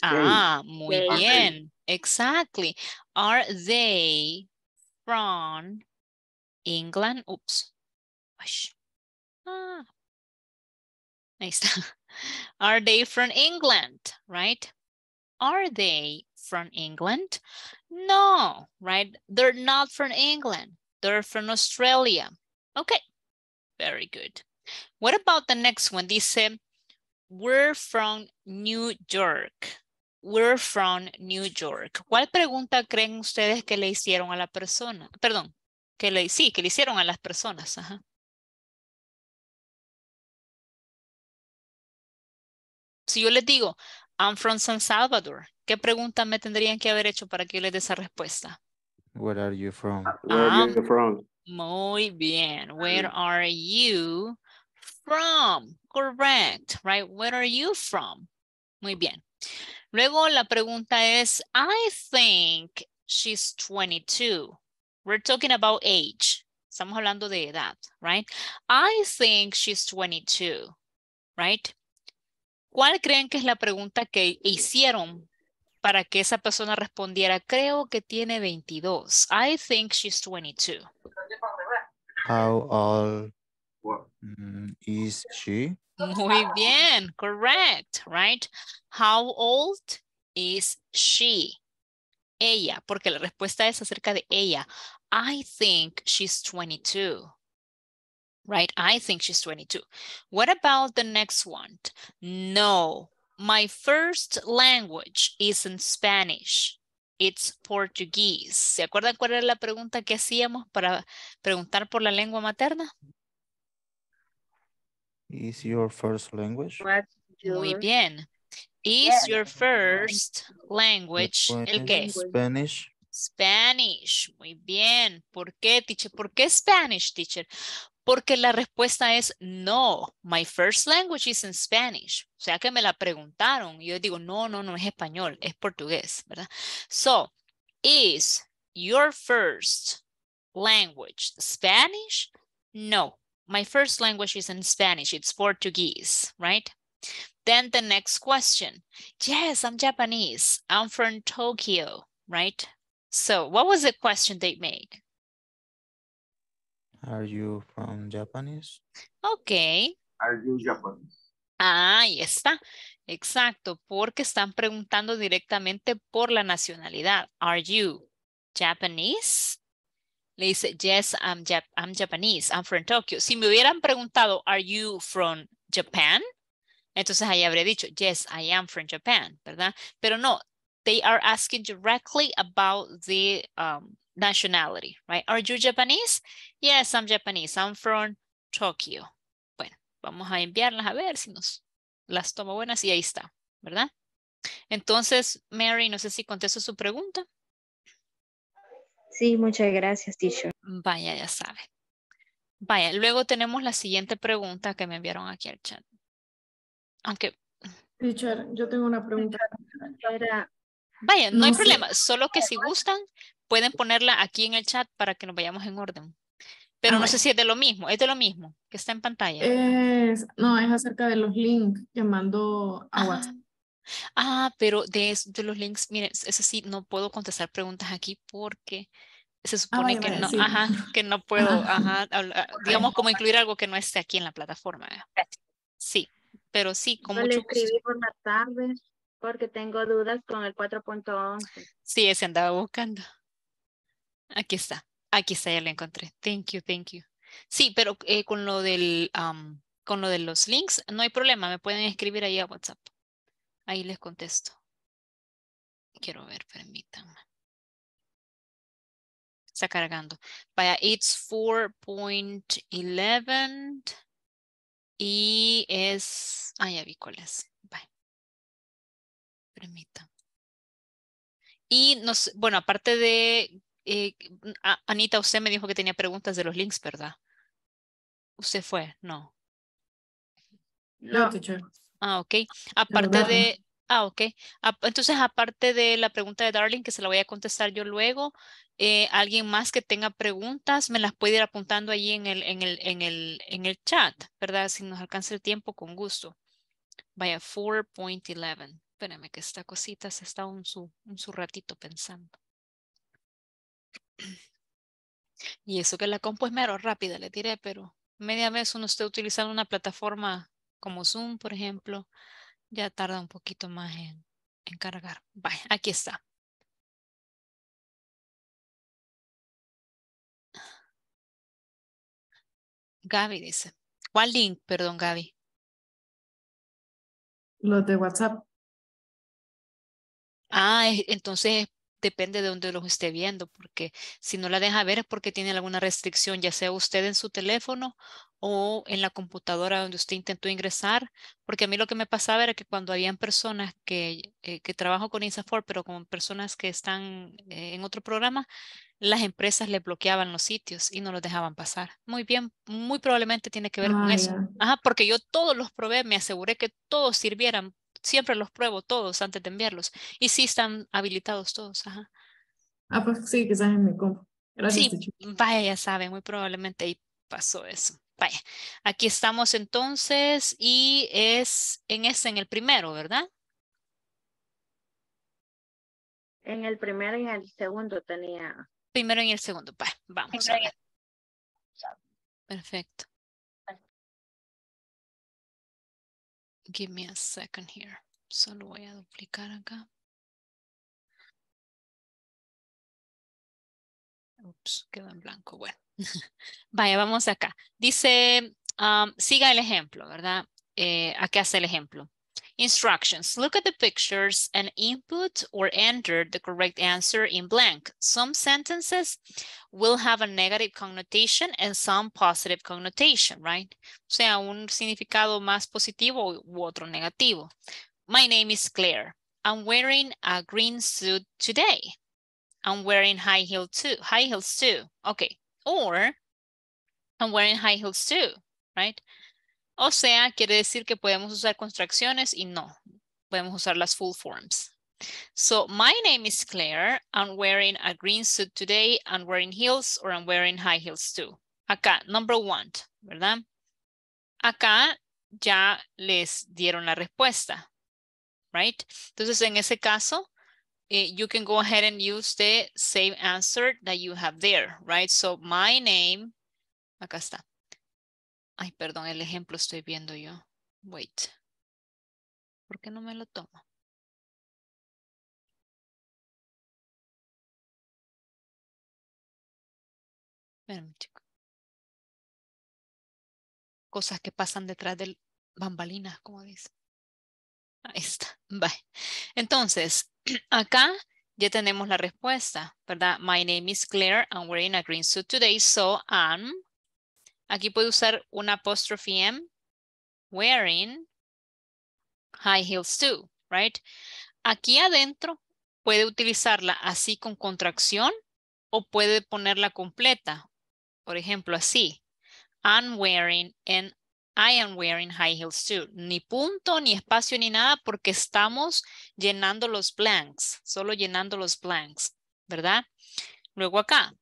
Ah, muy they. bien. Exactly. Are they from England? Oops. Ah. nice. Are they from England, right? Are they from England? No, right? They're not from England. They're from Australia. Okay, very good. What about the next one? They said, we're from New York. We're from New York. ¿Cuál pregunta creen ustedes que le hicieron a la persona? Perdón, que le, sí, que le hicieron a las personas. Si yo les digo, I'm from San Salvador, ¿qué pregunta me tendrían que haber hecho para que yo les dé esa respuesta? Where are you from? Where are you from? Muy bien. Where are you from? Correct, right? Where are you from? Muy bien. Luego la pregunta es, I think she's 22. We're talking about age. Estamos hablando de edad, right? I think she's 22, right? ¿Cuál creen que es la pregunta que hicieron para que esa persona respondiera, creo que tiene 22. I think she's 22. How old What? Is she? Muy bien, correct, right? How old is she? Ella, porque la respuesta es acerca de ella. I think she's 22. Right, I think she's 22. What about the next one? No, my first language isn't Spanish. It's Portuguese. ¿Se acuerdan cuál era la pregunta que hacíamos para preguntar por la lengua materna? Is your first language? Muy bien. Is your first language Spanish, el qué? Spanish. Spanish. Muy bien. ¿Por qué, teacher? ¿Por qué Spanish, teacher? Porque la respuesta es no, my first language is in Spanish. O sea que me la preguntaron y yo digo, no, no, no es español, es portugués, ¿verdad? So, is your first language Spanish? No, my first language is in Spanish, it's Portuguese, right? Then the next question, yes, I'm Japanese, I'm from Tokyo, right? So what was the question they made? Are you from Japanese? Okay. Are you Japanese? Ah, ahí está. Exacto, porque están preguntando directamente por la nacionalidad. Are you Japanese? le dice, yes, I'm, Japanese, I'm from Tokyo. Si me hubieran preguntado, are you from Japan? Entonces ahí habría dicho, yes, I am from Japan, ¿verdad? Pero no, they are asking directly about the um, nationality, right? Are you Japanese? Yes, I'm Japanese, I'm from Tokyo. Bueno, vamos a enviarlas a ver si nos las toma buenas y ahí está, ¿verdad? Entonces, Mary, no sé si contesto su pregunta. Sí, muchas gracias, teacher. Vaya, ya sabe. Vaya, luego tenemos la siguiente pregunta que me enviaron aquí al chat. Aunque... Teacher, yo tengo una pregunta. Vaya, no, hay problema. Solo que si gustan, pueden ponerla aquí en el chat para que nos vayamos en orden. Pero ah, no sé si es de lo mismo, es de lo mismo que está en pantalla. no, es acerca de los links que mando a WhatsApp. Ah, pero de, los links, miren, eso sí no puedo contestar preguntas aquí porque se ah, supone que no, que no puedo, digamos como incluir algo que no esté aquí en la plataforma. Sí, pero sí, como. Yo le por la tarde porque tengo dudas con el 4.11. Sí, ese andaba buscando. Aquí está. Aquí está, ya lo encontré. Thank you, thank you. Sí, pero eh, con lo del con lo de los links, no hay problema. Me pueden escribir ahí a WhatsApp. Ahí les contesto. Quiero ver, permítanme. Está cargando. Vaya, it's 4.11 y es... Ah, ya vi cuál es. Bye. Permítanme. Y nos, bueno, aparte de... Eh, Anita, usted me dijo que tenía preguntas de los links, ¿verdad? ¿Usted fue? No. No, teacher. Ah, ok. Aparte de, ah, ok. Entonces, aparte de la pregunta de Darling, que se la voy a contestar yo luego, eh, alguien más que tenga preguntas, me las puede ir apuntando ahí en el, en el, en el, en el chat, ¿verdad? Si nos alcanza el tiempo, con gusto. Vaya, 4.11. Espérame que esta cosita se está un su, un su ratito pensando. Y eso que la compu es mero rápida, le diré, pero media vez uno está utilizando una plataforma como Zoom, por ejemplo, ya tarda un poquito más en, cargar. Vaya, aquí está. Gaby dice. ¿Cuál link, perdón, Gaby? Los de WhatsApp. Ah, entonces depende de dónde los esté viendo, porque si no la deja ver es porque tiene alguna restricción, ya sea usted en su teléfono o en la computadora donde usted intentó ingresar, porque a mí lo que me pasaba era que cuando habían personas que, eh, que trabajo con INSAFOR, pero con personas que están eh, en otro programa, las empresas le bloqueaban los sitios y no los dejaban pasar. Muy bien, muy probablemente tiene que ver con ah, eso. Ajá, porque yo todos los probé, me aseguré que todos sirvieran, siempre los pruebo todos antes de enviarlos, y sí están habilitados todos, ajá. Ah, pues sí, quizás en mi compu. Gracias, sí, vaya, ya sabe, muy probablemente ahí pasó eso. Vaya, aquí estamos entonces y es en este, en el primero, ¿verdad? En el primero y en el segundo tenía. Primero y el segundo, vaya, vamos. Perfecto. Give me a second here. Solo voy a duplicar acá. Ups, quedó en blanco. Bueno. Vaya, vamos acá. Dice, um, siga el ejemplo, ¿verdad? Eh, qué hace el ejemplo. Instructions. Look at the pictures and input or enter the correct answer in blank. Some sentences will have a negative connotation and some positive connotation, right? O sea, un significado más positivo u otro negativo. My name is Claire. I'm wearing a green suit today. I'm wearing high heels too, high heels too. Okay or I'm wearing high heels too, right? O sea, quiere decir que podemos usar contracciones y no. Podemos usar las full forms. So my name is Claire. I'm wearing a green suit today. I'm wearing heels or I'm wearing high heels too. Acá, number one, ¿verdad? Acá ya les dieron la respuesta, right? Entonces, en ese caso, Eh, you can go ahead and use the same answer that you have there, right? So my name, acá está. Ay, perdón, el ejemplo estoy viendo yo. Wait. ¿Por qué no me lo tomo? Cosas que pasan detrás del bambalinas, como dice. Ahí está. Bye. Entonces, acá ya tenemos la respuesta, ¿verdad? My name is Claire. I'm wearing a green suit today, so I'm. Aquí puede usar una apostrofe M. Wearing high heels too, right? Aquí adentro puede utilizarla así con contracción o puede ponerla completa. Por ejemplo, así. I'm wearing an I am wearing high heels too. Ni punto, ni espacio, ni nada, porque estamos llenando los blanks, solo llenando los blanks, ¿verdad? Luego acá,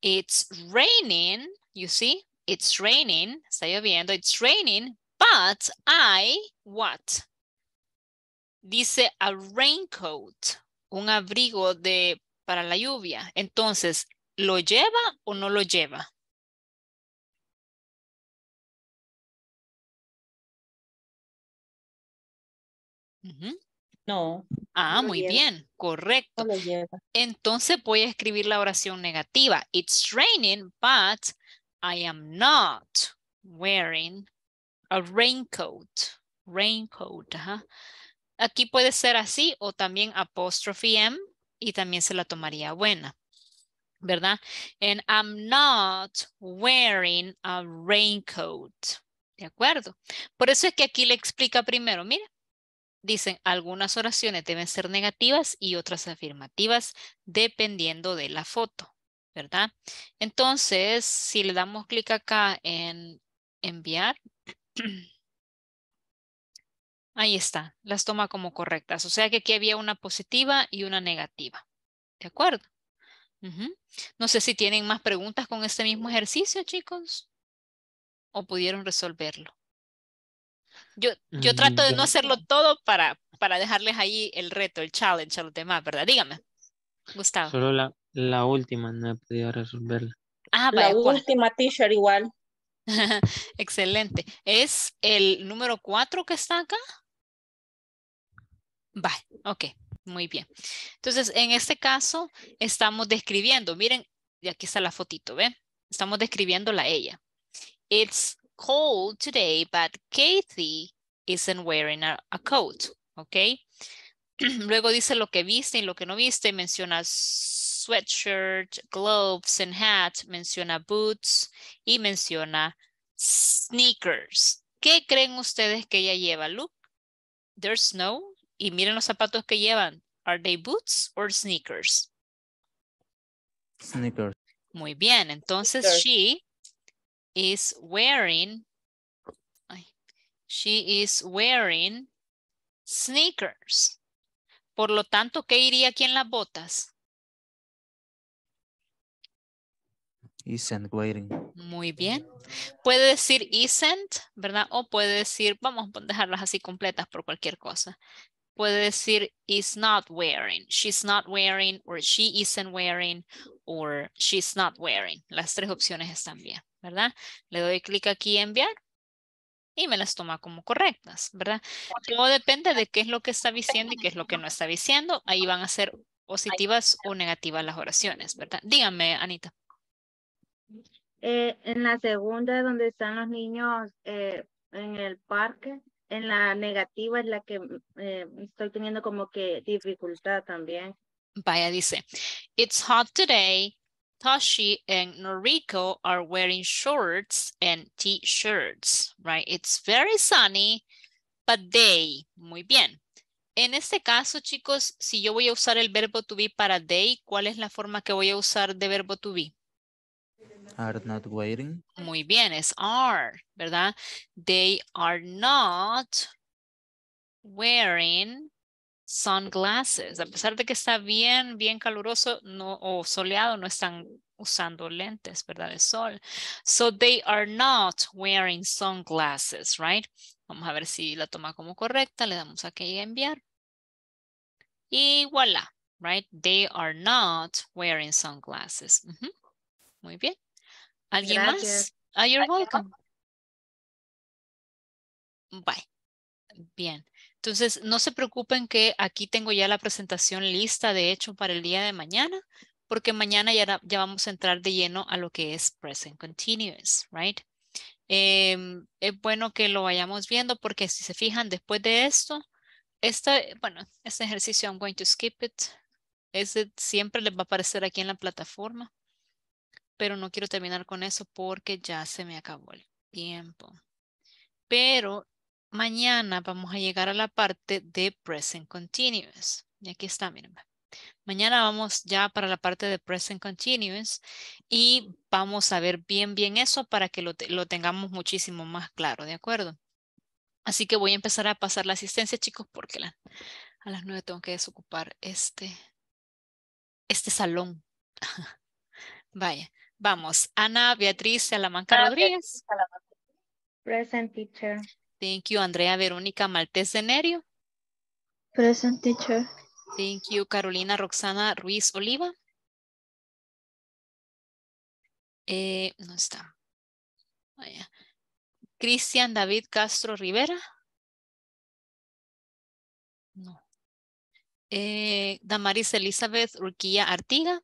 it's raining, you see, it's raining, está lloviendo, it's raining, but I, what? Dice a raincoat, un abrigo de, para la lluvia. Entonces, ¿lo lleva o no lo lleva? No. Ah, muy bien, correcto. Entonces voy a escribir la oración negativa. It's raining, but I am not wearing a raincoat. Raincoat, Aquí puede ser así o también apostrophe M y también se la tomaría buena. ¿Verdad? And I'm not wearing a raincoat. ¿De acuerdo? Por eso es que aquí le explica primero, mira, dicen algunas oraciones deben ser negativas y otras afirmativas dependiendo de la foto, ¿verdad? Entonces, si le damos clic acá en enviar, ahí está, las toma como correctas. O sea que aquí había una positiva y una negativa, ¿de acuerdo? No sé si tienen más preguntas con este mismo ejercicio, chicos, o pudieron resolverlo. Yo, trato de no hacerlo todo para, para dejarles ahí el reto, el challenge a los demás, ¿verdad? Dígame, Gustavo. Solo la, la última no he podido resolverla. Ah, vale. la pues. última t-shirt igual. Excelente. ¿Es el número cuatro que está acá? Vale, ok, muy bien. Entonces, en este caso, estamos describiendo, miren, y aquí está la fotito, ¿ven? Estamos describiendo la ella. It's cold today, but Kathy isn't wearing a, coat, Okay. Luego dice lo que viste y lo que no viste, menciona sweatshirt, gloves and hat, menciona boots y menciona sneakers. ¿Qué creen ustedes que ella lleva? Look, there's snow y miren los zapatos que llevan. Are they boots or sneakers? Sneakers. Muy bien, entonces she is wearing, she is wearing sneakers. Por lo tanto, ¿qué iría aquí en las botas? Isn't wearing. Muy bien. Puede decir isn't, ¿verdad? O puede decir, vamos a dejarlas así completas por cualquier cosa. Puede decir is not wearing, she's not wearing, or she isn't wearing, or she's not wearing. Las tres opciones están bien. ¿verdad? Le doy clic aquí enviar y me las toma como correctas, ¿verdad? Todo depende de qué es lo que está diciendo y qué es lo que no está diciendo. Ahí van a ser positivas o negativas las oraciones, ¿verdad? Díganme, Anita. Eh, en la segunda, donde están los niños eh, en el parque, en la negativa es la que eh, estoy teniendo como que dificultad también. Vaya, dice, it's hot today, Toshi and Noriko are wearing shorts and t-shirts, right? It's very sunny, but they, muy bien. En este caso, chicos, si yo voy a usar el verbo to be para they, ¿cuál es la forma que voy a usar de verbo to be? Are not wearing. Muy bien, es are, ¿verdad? They are not wearing sunglasses. A pesar de que está bien, bien caluroso no, o soleado, no están usando lentes, ¿verdad? El sol. So they are not wearing sunglasses, right? Vamos a ver si la toma como correcta. Le damos aquí a enviar. Y voilà, right? They are not wearing sunglasses. Muy bien. ¿Alguien más? Ah, you're welcome. Bye. Bien. Entonces, no se preocupen que aquí tengo ya la presentación lista, de hecho, para el día de mañana, porque mañana ya, vamos a entrar de lleno a lo que es present continuous, right? Em, es bueno que lo vayamos viendo porque si se fijan, después de esto, esta, bueno, este ejercicio, I'm going to skip it. Ese siempre les va a aparecer aquí en la plataforma, pero no quiero terminar con eso porque ya se me acabó el tiempo. Pero mañana vamos a llegar a la parte de present continuous. Y aquí está, miren. Mañana vamos ya para la parte de present continuous y vamos a ver bien, bien eso para que lo, tengamos muchísimo más claro, ¿de acuerdo? Así que voy a empezar a pasar la asistencia, chicos, porque a las nueve tengo que desocupar este, este salón. Vaya, vamos. Ana Beatriz Salamanca Rodríguez. Present teacher. Thank you, Andrea Verónica Maltés Denerio. Present teacher. Thank you, Carolina Roxana Ruiz Oliva. Eh, no está. Cristian David Castro Rivera. No. Eh, Damaris Elizabeth Urquilla Artiga.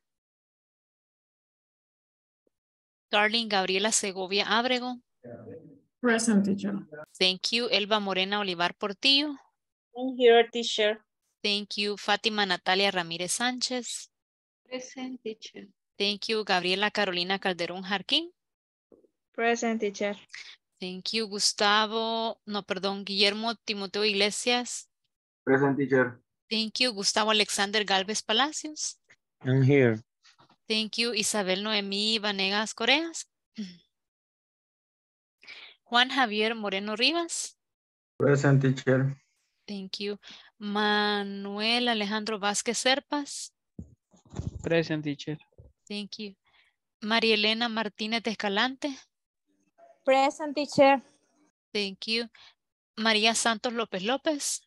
Darling Gabriela Segovia Abrego. Present teacher. Thank you, Elba Morena Olivar Portillo. I'm here, teacher. Thank you, Fátima Natalia Ramírez Sánchez. Present teacher. Thank you, Gabriela Carolina Calderón Jarquín. Present teacher. Thank you, Gustavo. No, perdón, Guillermo Timoteo Iglesias. Present teacher. Thank you, Gustavo Alexander Galvez Palacios. I'm here. Thank you, Isabel Noemí Vanegas Coreas. Juan Javier Moreno Rivas. Present, teacher. Thank you. Manuel Alejandro Vázquez Serpas. Present, teacher. Thank you. María Elena Martínez de Escalante. Present, teacher. Thank you. María Santos López López.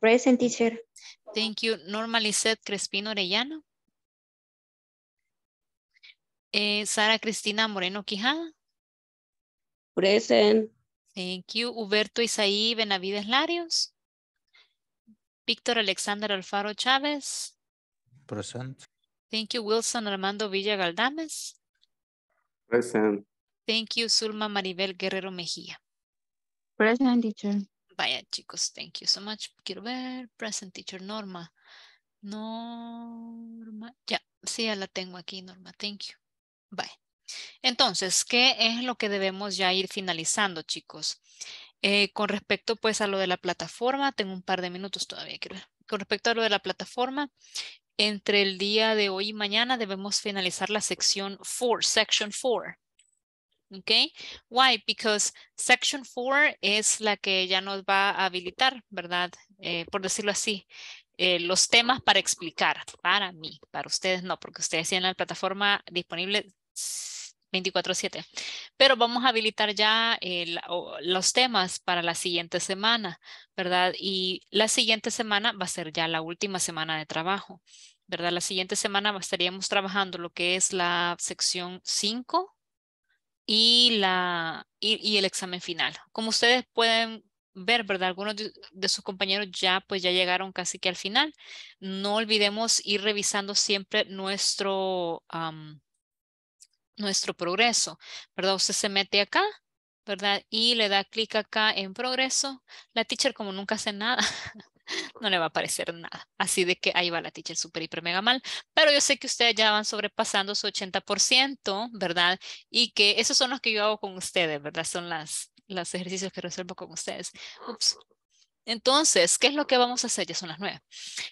Present, teacher. Thank you. Norma Lisette Crespino Orellano. Eh, Sara Cristina Moreno Quijada. Present. Thank you. Huberto Isaí Benavides Larios. Víctor Alexander Alfaro Chávez. Present. Thank you, Wilson Armando Villa Galdames. Present. Thank you, Zulma Maribel Guerrero Mejía. Present, teacher. Vaya, chicos, thank you so much. Quiero ver. Present, teacher, Norma. Norma. Ya, sí, ya la tengo aquí, Norma. Thank you. Bye. Entonces, ¿qué es lo que debemos ya ir finalizando, chicos? Eh, con respecto pues a lo de la plataforma, tengo un par de minutos todavía, Con respecto a lo de la plataforma, entre el día de hoy y mañana debemos finalizar la sección 4, section 4. Okay. Why? Because section 4 es la que ya nos va a habilitar, ¿verdad? Eh, por decirlo así, eh, los temas para explicar, para mí, para ustedes no, porque ustedes tienen la plataforma disponible 24/7. Pero vamos a habilitar ya los temas para la siguiente semana, ¿verdad? Y la siguiente semana va a ser ya la última semana de trabajo, ¿verdad? La siguiente semana estaríamos trabajando lo que es la sección 5 y, la, y, el examen final. Como ustedes pueden ver, ¿verdad? Algunos de, sus compañeros ya pues ya llegaron casi que al final. No olvidemos ir revisando siempre nuestro nuestro progreso, ¿verdad? Usted se mete acá, ¿verdad? Y le da clic acá en progreso. La teacher como nunca hace nada, no le va a aparecer nada. Así de que ahí va la teacher super hiper mega mal. Pero yo sé que ustedes ya van sobrepasando su 80%, ¿verdad? Y que esos son los que yo hago con ustedes, ¿verdad? Son las, los ejercicios que resuelvo con ustedes. Ups. Entonces, ¿qué es lo que vamos a hacer? Ya son las nueve.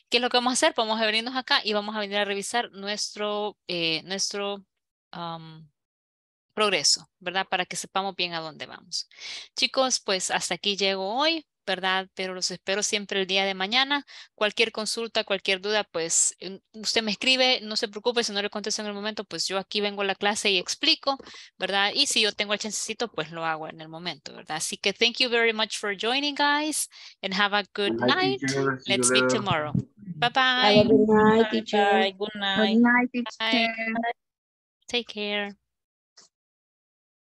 ¿Qué es lo que vamos a hacer? Vamos a venirnos acá y vamos a venir a revisar nuestro, eh, nuestro progreso, ¿verdad? Para que sepamos bien a dónde vamos. Chicos, pues hasta aquí llego hoy. ¿verdad? Pero los espero siempre el día de mañana. Cualquier consulta, cualquier duda, pues usted me escribe, no se preocupe si no le contesto en el momento, pues yo aquí vengo a la clase y explico, ¿verdad? Y si yo tengo el chancecito, pues lo hago en el momento, ¿verdad? Así que thank you very much for joining, guys, and have a good night. Let's meet tomorrow. Bye bye. Bye, Good night. Bye. Take care.